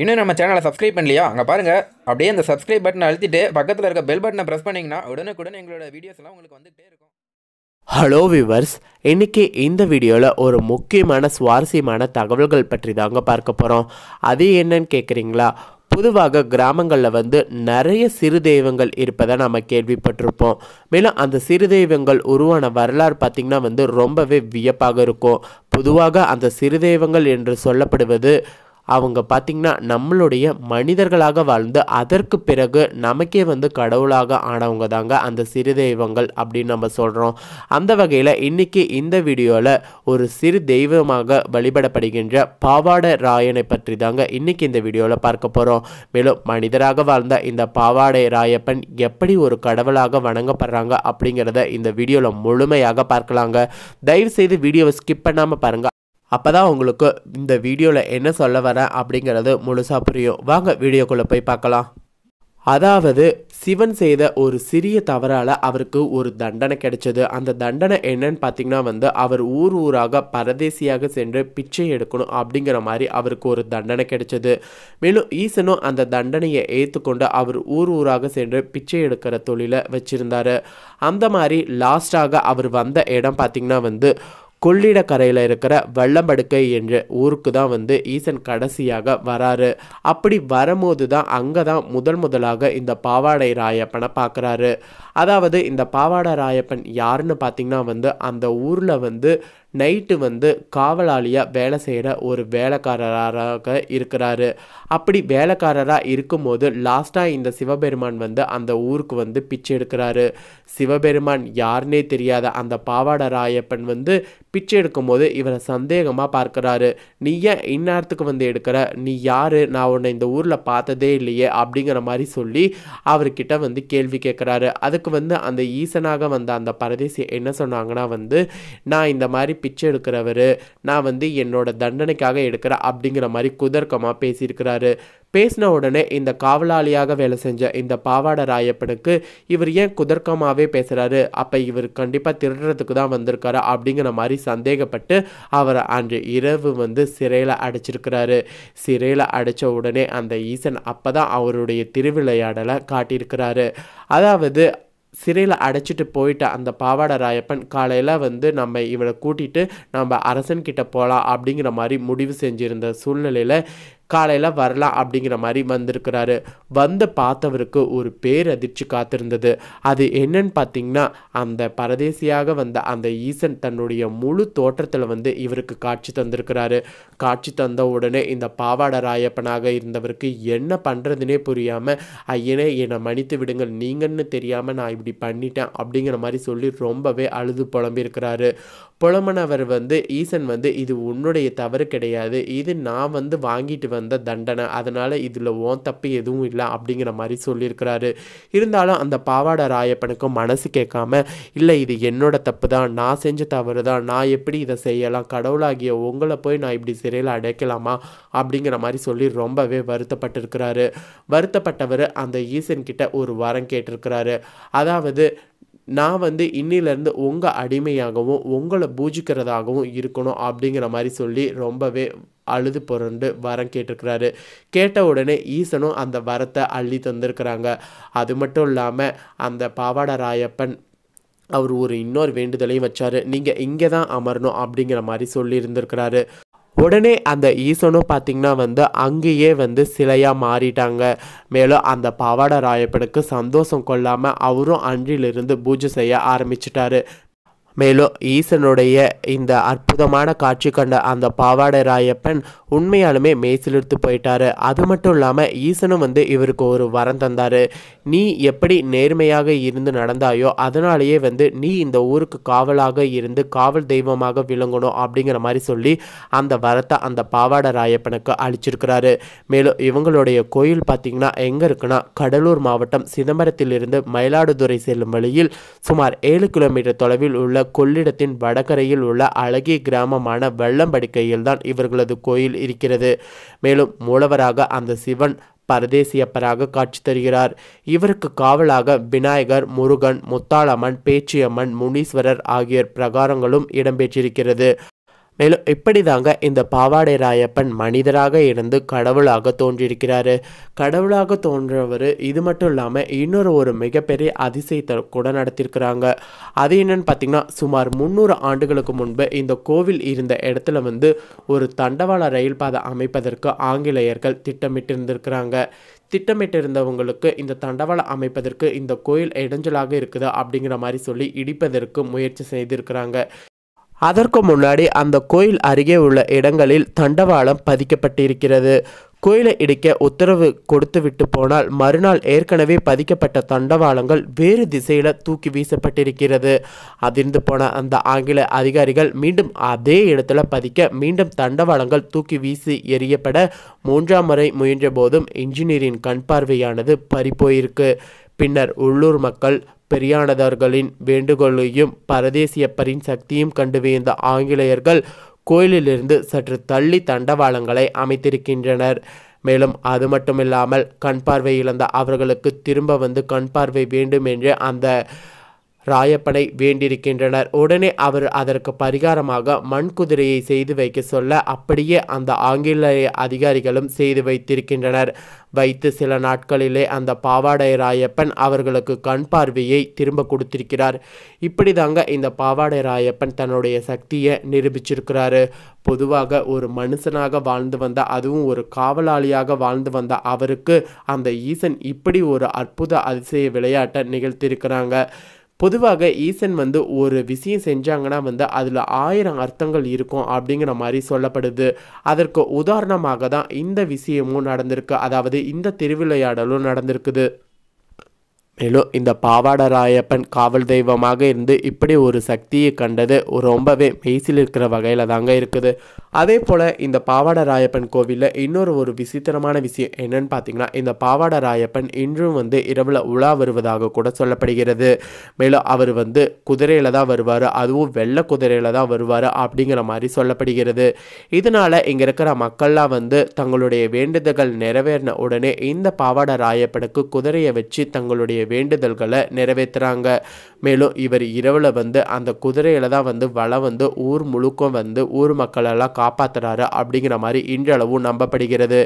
இன்னும் நம்ம சேனலை சப்ஸ்கிரைப் பண்ணலையா அங்கே பாருங்கள் அப்படியே அந்த சப்ஸ்கிரைப் பட்டனை அழுத்திட்டு பக்கத்தில் இருக்க பெல் பட்டனை ப்ரெஸ் பண்ணிங்கன்னா உடனுக்குடன் எங்களோட வீடியோஸ்லாம் உங்களுக்கு வந்துகிட்டே இருக்கும் ஹலோ விவர்ஸ் இன்றைக்கி இந்த வீடியோவில் ஒரு முக்கியமான சுவாரஸ்யமான தகவல்கள் பற்றி தாங்க பார்க்க போகிறோம் அது என்னன்னு கேட்குறீங்களா பொதுவாக கிராமங்களில் வந்து நிறைய சிறு தெய்வங்கள் இருப்பதை நாம் கேள்விப்பட்டிருப்போம் மேலும் அந்த சிறு தெய்வங்கள் உருவான வரலாறு பார்த்திங்கன்னா வந்து ரொம்பவே வியப்பாக இருக்கும் பொதுவாக அந்த சிறு தெய்வங்கள் என்று சொல்லப்படுவது அவங்க பார்த்திங்கன்னா நம்மளுடைய மனிதர்களாக வாழ்ந்து அதற்கு பிறகு நமக்கே வந்து கடவுளாக ஆனவங்க தாங்க அந்த சிறு தெய்வங்கள் அப்படின்னு நம்ம சொல்கிறோம் அந்த வகையில் இன்றைக்கி இந்த வீடியோவில் ஒரு சிறு தெய்வமாக வழிபடப்படுகின்ற பாவாடை ராயனை பற்றி தாங்க இன்றைக்கி இந்த வீடியோவில் பார்க்க போகிறோம் மேலும் மனிதராக வாழ்ந்த இந்த பாவாடை ராயப்பன் எப்படி ஒரு கடவுளாக வணங்கப்படுறாங்க அப்படிங்கிறத இந்த வீடியோவில் முழுமையாக பார்க்கலாங்க தயவுசெய்து வீடியோவை ஸ்கிப் பண்ணாமல் பாருங்கள் அப்போ தான் உங்களுக்கு இந்த வீடியோவில் என்ன சொல்ல வரேன் அப்படிங்கிறது முழுசாக புரியும் வாங்க வீடியோக்குள்ளே போய் பார்க்கலாம் அதாவது சிவன் செய்த ஒரு சிறிய தவறால் அவருக்கு ஒரு தண்டனை கிடைச்சது அந்த தண்டனை என்னன்னு பார்த்தீங்கன்னா வந்து அவர் ஊர் ஊராக பரதேசியாக சென்று பிச்சை எடுக்கணும் அப்படிங்கிற மாதிரி அவருக்கு ஒரு தண்டனை கிடைச்சது மேலும் ஈசனும் அந்த தண்டனையை ஏற்றுக்கொண்டு அவர் ஊர் ஊராக சென்று பிச்சை எடுக்கிற தொழிலை வச்சுருந்தார் அந்த மாதிரி லாஸ்ட்டாக அவர் வந்த இடம் பார்த்திங்கன்னா வந்து கொள்ளிடக்கரையில் இருக்கிற வெள்ளம்படுக்கை என்ற ஊருக்கு தான் வந்து ஈசன் கடைசியாக வராரு அப்படி வரும்போது தான் அங்கே தான் முதல் முதலாக இந்த பாவாடை ராயப்பனை பார்க்குறாரு அதாவது இந்த பாவாடை ராயப்பன் யாருன்னு பார்த்தீங்கன்னா வந்து அந்த ஊரில் வந்து நைட்டு வந்து காவலாளியாக வேலை செய்கிற ஒரு வேலைக்காரராக இருக்கிறாரு அப்படி வேலைக்காரராக இருக்கும்போது லாஸ்ட்டாக இந்த சிவபெருமான் வந்து அந்த ஊருக்கு வந்து பிச்சை எடுக்கிறாரு சிவபெருமான் யாருன்னே தெரியாத அந்த பாவாட ராயப்பன் வந்து பிச்சை எடுக்கும்போது இவரை சந்தேகமாக பார்க்குறாரு நீ ஏன் இந்நேரத்துக்கு வந்து எடுக்கிற நீ யார் நான் உன்னை இந்த ஊரில் பார்த்ததே இல்லையே அப்படிங்கிற மாதிரி சொல்லி அவர்கிட்ட வந்து கேள்வி கேட்குறாரு அதுக்கு வந்து அந்த ஈசனாக வந்த அந்த பரதேசி என்ன சொன்னாங்கன்னா வந்து நான் இந்த மாதிரி பிச்சை எடுக்கிறவர் நான் வந்து என்னோட தண்டனைக்காக எடுக்கிறேன் அப்படிங்கிற மாதிரி குதர்க்கமாக பேசியிருக்கிறாரு பேசின உடனே இந்த காவலாளியாக வேலை செஞ்ச இந்த பாவாட ராயப்பனுக்கு இவர் ஏன் குதர்க்கமாகவே பேசுகிறாரு அப்போ இவர் கண்டிப்பாக திருடுறதுக்கு தான் வந்திருக்காரு அப்படிங்கிற மாதிரி சந்தேகப்பட்டு அவர் அன்று இரவு வந்து சிறையில் அடைச்சிருக்கிறாரு சிறையில் அடைச்ச உடனே அந்த ஈசன் அப்போ தான் அவருடைய திருவிளையாடலை காட்டியிருக்கிறாரு அதாவது சிறையில் அடைச்சிட்டு போயிட்ட அந்த பாவாடை ராயப்பன் காலையில் வந்து நம்ம இவளை கூட்டிகிட்டு நம்ம அரசன்கிட்ட போகலாம் அப்படிங்கிற மாதிரி முடிவு செஞ்சுருந்த சூழ்நிலையில் காலையில் வரலாம் அப்படிங்கிற மாதிரி வந்திருக்கிறாரு வந்து பார்த்தவருக்கு ஒரு பேரதிர்ச்சி காத்திருந்தது அது என்னன்னு பார்த்தீங்கன்னா அந்த பரதேசியாக வந்த அந்த ஈசன் தன்னுடைய முழு தோற்றத்தில் வந்து இவருக்கு காட்சி தந்திருக்கிறாரு காட்சி தந்த உடனே இந்த பாவாட ராயப்பனாக இருந்தவருக்கு என்ன பண்ணுறதுனே புரியாமல் ஐயனே என்னை மன்னித்து விடுங்கள் நீங்கன்னு தெரியாமல் நான் இப்படி பண்ணிட்டேன் அப்படிங்கிற மாதிரி சொல்லி ரொம்பவே அழுது புலம்பியிருக்கிறாரு புலம்பனவர் வந்து ஈசன் வந்து இது உன்னுடைய தவறு கிடையாது இது நான் வந்து வாங்கிட்டு வந்த தண்டனை அதனால் இதில் ஓன் தப்பு எதுவும் இல்லை அப்படிங்கிற மாதிரி சொல்லியிருக்கிறாரு இருந்தாலும் அந்த பாவாடை ராயப்பனுக்கு மனசு கேட்காம இல்லை இது என்னோட தப்பு தான் நான் செஞ்ச தவறு தான் நான் எப்படி இதை செய்யலாம் கடவுளாகிய உங்களை போய் நான் இப்படி சிறையில் அடைக்கலாமா அப்படிங்கிற மாதிரி சொல்லி ரொம்பவே வருத்தப்பட்டிருக்கிறாரு வருத்தப்பட்டவர் அந்த ஈசன் கிட்ட ஒரு வரம் கேட்டிருக்கிறாரு அதாவது நான் வந்து இன்னிலேருந்து உங்கள் அடிமையாகவும் உங்களை பூஜிக்கிறதாகவும் இருக்கணும் அப்படிங்கிற மாதிரி சொல்லி ரொம்பவே அழுது புரண்டு வரம் கேட்டிருக்கிறாரு கேட்ட உடனே ஈசனும் அந்த வரத்தை அள்ளி தந்திருக்கிறாங்க அது மட்டும் இல்லாமல் அந்த பாவாட ராயப்பன் அவர் ஒரு இன்னொரு வேண்டுதலையும் வச்சார் நீங்கள் இங்கே தான் அமரணும் அப்படிங்கிற மாதிரி சொல்லியிருந்திருக்கிறாரு உடனே அந்த ஈசனும் பார்த்திங்கன்னா வந்து அங்கேயே வந்து சிலையாக மாறிட்டாங்க மேலும் அந்த பாவாட ராயப்பனுக்கு சந்தோஷம் கொள்ளாமல் அவரும் அன்றிலிருந்து பூஜை செய்ய ஆரம்பிச்சிட்டாரு மேலும் ஈசனுடைய இந்த அற்புதமான காட்சி கண்ட அந்த பாவாடை ராயப்பன் உண்மையாலுமே மேய்சிலிருத்து போயிட்டாரு அது மட்டும் இல்லாமல் ஈசனும் வந்து இவருக்கு ஒரு வரம் தந்தார் நீ எப்படி நேர்மையாக இருந்து நடந்தாயோ அதனாலேயே வந்து நீ இந்த ஊருக்கு காவலாக இருந்து காவல் தெய்வமாக விளங்கணும் அப்படிங்கிற மாதிரி சொல்லி அந்த வரத்தை அந்த பாவாட ராயப்பனுக்கு அழிச்சிருக்கிறாரு மேலும் இவங்களுடைய கோயில் பார்த்திங்கன்னா எங்கே இருக்குன்னா கடலூர் மாவட்டம் சிதம்பரத்திலிருந்து மயிலாடுதுறை செல்லும் வழியில் சுமார் ஏழு கிலோமீட்டர் தொலைவில் உள்ள கொள்ளிடத்தின் வடகரையில் உள்ள அழகிய கிராமமான வெள்ளம்படிக்கையில் தான் இவர்களது கோயில் இருக்கிறது மேலும் மூலவராக அந்த சிவன் பரதேசியப்பராக காட்சி தருகிறார் இவருக்கு காவலாக விநாயகர் முருகன் முத்தாளம்மன் பேச்சியம்மன் முனீஸ்வரர் ஆகியோர் பிரகாரங்களும் இடம்பெற்றிருக்கிறது மேலும் இப்படி தாங்க இந்த பாவாடை ராயப்பன் மனிதராக இருந்து கடவுளாக தோன்றியிருக்கிறாரு கடவுளாக தோன்றவர் இது மட்டும் இல்லாமல் இன்னொரு ஒரு மிகப்பெரிய அதிசயத்தை கூட நடத்தியிருக்கிறாங்க அது என்னன்னு பார்த்தீங்கன்னா சுமார் முந்நூறு ஆண்டுகளுக்கு முன்பு இந்த கோவில் இருந்த இடத்துல வந்து ஒரு தண்டவாள ரயில் பாதை அமைப்பதற்கு ஆங்கிலேயர்கள் திட்டமிட்டிருந்திருக்கிறாங்க திட்டமிட்டிருந்தவங்களுக்கு இந்த தண்டவாளம் அமைப்பதற்கு இந்த கோயில் இடைஞ்சலாக இருக்குதா அப்படிங்கிற மாதிரி சொல்லி இடிப்பதற்கு முயற்சி செய்திருக்கிறாங்க அதற்கு முன்னாடி அந்த கோயில் அருகே உள்ள இடங்களில் தண்டவாளம் பதிக்கப்பட்டிருக்கிறது கோயிலை இடிக்க உத்தரவு கொடுத்து விட்டு போனால் மறுநாள் ஏற்கனவே பதிக்கப்பட்ட தண்டவாளங்கள் வேறு திசையில் தூக்கி வீசப்பட்டிருக்கிறது அதிர்ந்து போன அந்த ஆங்கில அதிகாரிகள் மீண்டும் அதே இடத்துல பதிக்க மீண்டும் தண்டவாளங்கள் தூக்கி வீசி எறியப்பட மூன்றாம் முறை முயன்ற போதும் இன்ஜினியரின் கண் பார்வையானது பறிப்போயிருக்கு பின்னர் உள்ளூர் மக்கள் பெரியானவர்களின் வேண்டுகோளையும் பரதேசியப்பரின் சக்தியும் கண்டு வியந்த ஆங்கிலேயர்கள் கோயிலிலிருந்து சற்று தள்ளி தண்டவாளங்களை அமைத்திருக்கின்றனர் மேலும் அது மட்டுமில்லாமல் கண் பார்வை இழந்த அவர்களுக்கு திரும்ப வந்து கண் பார்வை வேண்டும் என்று அந்த ராயப்பனை வேண்டியிருக்கின்றனர் உடனே அவர் அதற்கு பரிகாரமாக மண் குதிரையை செய்து வைக்க சொல்ல அப்படியே அந்த ஆங்கிலேய அதிகாரிகளும் செய்து வைத்திருக்கின்றனர் வைத்து சில நாட்களிலே அந்த பாவாடை ராயப்பன் அவர்களுக்கு கண் பார்வையை திரும்ப கொடுத்திருக்கிறார் இப்படி தாங்க இந்த பாவாடை ராயப்பன் தன்னுடைய சக்தியை நிரூபிச்சிருக்கிறாரு பொதுவாக ஒரு மனுஷனாக வாழ்ந்து வந்த அதுவும் ஒரு காவலாளியாக வாழ்ந்து வந்த அவருக்கு அந்த ஈசன் இப்படி ஒரு அற்புத அதிசய விளையாட்டை நிகழ்த்தியிருக்கிறாங்க பொதுவாக ஈசன் வந்து ஒரு விஷயம் செஞ்சாங்கன்னா வந்து அதில் ஆயிரம் அர்த்தங்கள் இருக்கும் அப்படிங்கிற மாதிரி சொல்லப்படுது அதற்கு உதாரணமாக தான் இந்த விஷயமும் நடந்திருக்கு அதாவது இந்த திருவிளையாடலும் நடந்திருக்குது மேலும் இந்த பாவாடராயப்பன் காவல் தெய்வமாக இருந்து இப்படி ஒரு சக்தியை கண்டது ரொம்பவே மெய்சில் இருக்கிற வகையில் தாங்க இருக்குது அதே போல் இந்த பாவாட ராயப்பன் கோவிலில் இன்னொரு ஒரு விசித்திரமான விஷயம் என்னன்னு பார்த்தீங்கன்னா இந்த பாவாட ராயப்பன் இன்றும் வந்து இரவில் உலா வருவதாக கூட சொல்லப்படுகிறது மேலும் அவர் வந்து குதிரையில் தான் வருவார் அதுவும் வெள்ளை குதிரையில் தான் வருவார் அப்படிங்கிற மாதிரி சொல்லப்படுகிறது இதனால் இங்கே இருக்கிற மக்கள்லாம் வந்து தங்களுடைய வேண்டுதல்கள் நிறைவேறின உடனே இந்த பாவாட ராயப்பனுக்கு குதிரையை வச்சு தங்களுடைய வேண்டுதல்களை நிறைவேற்றுறாங்க மேலும் இவர் இரவில் வந்து அந்த குதிரையில் தான் வந்து வளம் வந்து ஊர் முழுக்க வந்து ஊர் மக்களெல்லாம் கா காப்பாற்றுறாரு அப்படிங்கிற மாதிரி இன்றளவும் நம்பப்படுகிறது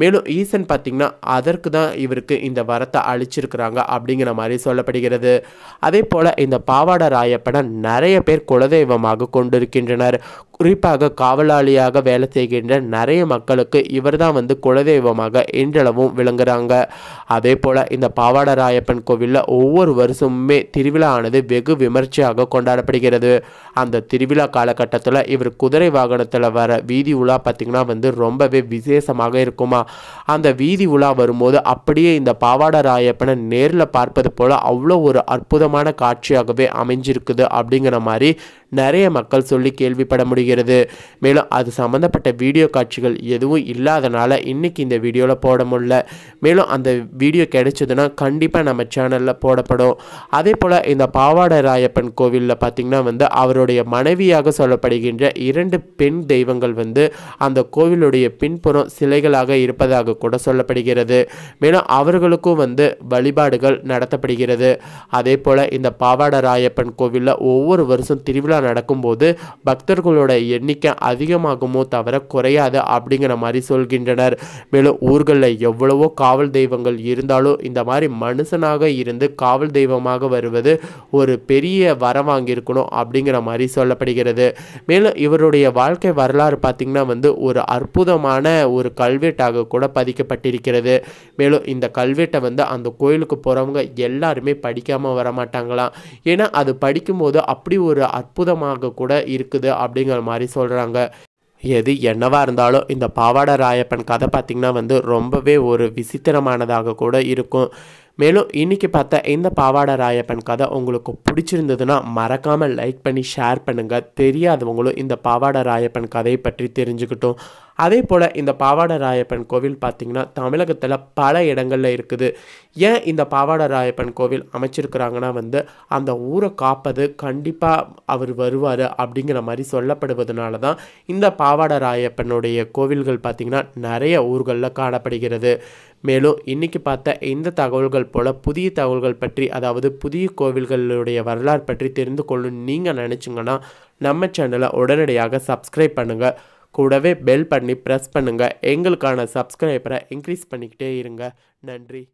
மேலும் ஈசன் பார்த்திங்கன்னா அதற்கு தான் இவருக்கு இந்த வரத்தை அழிச்சிருக்கிறாங்க அப்படிங்கிற மாதிரி சொல்லப்படுகிறது அதே போல் இந்த பாவாட ராயப்பனை நிறைய பேர் குலதெய்வமாக கொண்டிருக்கின்றனர் குறிப்பாக காவலாளியாக வேலை செய்கின்ற நிறைய மக்களுக்கு இவர் தான் வந்து குலதெய்வமாக இன்றளவும் விளங்குறாங்க அதே போல் இந்த பாவாட ராயப்பன் கோவிலில் ஒவ்வொரு வருஷமுமே திருவிழா ஆனது வெகு விமர்சையாக கொண்டாடப்படுகிறது அந்த திருவிழா காலகட்டத்தில் இவர் குதிரை வாகனத்தில் வ வர வீதி உலா பார்த்திங்கன்னா வந்து ரொம்பவே விசேஷமாக இருக்குமா அந்த வீதி உலா வரும்போது அப்படியே இந்த பாவாட ராயப்பனை நேரில் பார்ப்பது போல் அவ்வளோ ஒரு அற்புதமான காட்சியாகவே அமைஞ்சிருக்குது அப்படிங்கிற மாதிரி நிறைய மக்கள் சொல்லி கேள்விப்பட முடிகிறது மேலும் அது சம்மந்தப்பட்ட வீடியோ காட்சிகள் எதுவும் இல்லாதனால இன்றைக்கி இந்த வீடியோவில் போட முடியல மேலும் அந்த வீடியோ கிடைச்சதுன்னா கண்டிப்பாக நம்ம சேனலில் போடப்படும் அதே போல் இந்த பாவாட ராயப்பன் கோவிலில் பார்த்திங்கன்னா வந்து அவருடைய மனைவியாக சொல்லப்படுகின்ற இரண்டு பெண் தெய்வ தெய்வங்கள் வந்து அந்த கோவிலுடைய பின்புறம் சிலைகளாக இருப்பதாக கூட சொல்லப்படுகிறது மேலும் அவர்களுக்கும் வந்து வழிபாடுகள் நடத்தப்படுகிறது அதே போல் இந்த பாவாட ராயப்பன் கோவிலில் ஒவ்வொரு வருஷம் திருவிழா நடக்கும்போது பக்தர்களோட எண்ணிக்கை அதிகமாகுமோ தவிர குறையாது அப்படிங்கிற மாதிரி சொல்கின்றனர் மேலும் ஊர்களில் எவ்வளவோ காவல் தெய்வங்கள் இருந்தாலும் இந்த மாதிரி மனுஷனாக இருந்து காவல் தெய்வமாக வருவது ஒரு பெரிய வரம் வாங்கியிருக்கணும் அப்படிங்கிற மாதிரி சொல்லப்படுகிறது மேலும் இவருடைய வாழ்க்கை வர வரலாறு பார்த்திங்கன்னா வந்து ஒரு அற்புதமான ஒரு கல்வெட்டாக கூட பதிக்கப்பட்டிருக்கிறது மேலும் இந்த கல்வெட்டை வந்து அந்த கோயிலுக்கு போகிறவங்க எல்லாருமே படிக்காமல் வரமாட்டாங்களாம் ஏன்னா அது படிக்கும்போது அப்படி ஒரு அற்புதமாக கூட இருக்குது அப்படிங்கிற மாதிரி சொல்கிறாங்க எது என்னவாக இருந்தாலும் இந்த பாவாடராயப்பன் ராயப்பன் கதை பார்த்திங்கன்னா வந்து ரொம்பவே ஒரு விசித்திரமானதாக கூட இருக்கும் மேலும் இன்றைக்கி பார்த்த இந்த பாவாடை ராயப்பன் கதை உங்களுக்கு பிடிச்சிருந்ததுன்னா மறக்காமல் லைக் பண்ணி ஷேர் பண்ணுங்கள் தெரியாதவங்களும் இந்த பாவாடை ராயப்பன் கதையை பற்றி தெரிஞ்சுக்கிட்டோம் அதே போல் இந்த பாவாட ராயப்பன் கோவில் பார்த்திங்கன்னா தமிழகத்தில் பல இடங்களில் இருக்குது ஏன் இந்த பாவாட ராயப்பன் கோவில் அமைச்சிருக்கிறாங்கன்னா வந்து அந்த ஊரை காப்பது கண்டிப்பாக அவர் வருவார் அப்படிங்கிற மாதிரி சொல்லப்படுவதனால தான் இந்த பாவாட ராயப்பனுடைய கோவில்கள் பார்த்திங்கன்னா நிறைய ஊர்களில் காணப்படுகிறது மேலும் இன்றைக்கி பார்த்த இந்த தகவல்கள் போல் புதிய தகவல்கள் பற்றி அதாவது புதிய கோவில்களுடைய வரலாறு பற்றி தெரிந்து கொள்ளணும்னு நீங்கள் நினச்சிங்கன்னா நம்ம சேனலை உடனடியாக சப்ஸ்கிரைப் பண்ணுங்கள் கூடவே பெல் பண்ணி ப்ரெஸ் பண்ணுங்கள் எங்களுக்கான சப்ஸ்கிரைபரை இன்க்ரீஸ் பண்ணிக்கிட்டே இருங்க நன்றி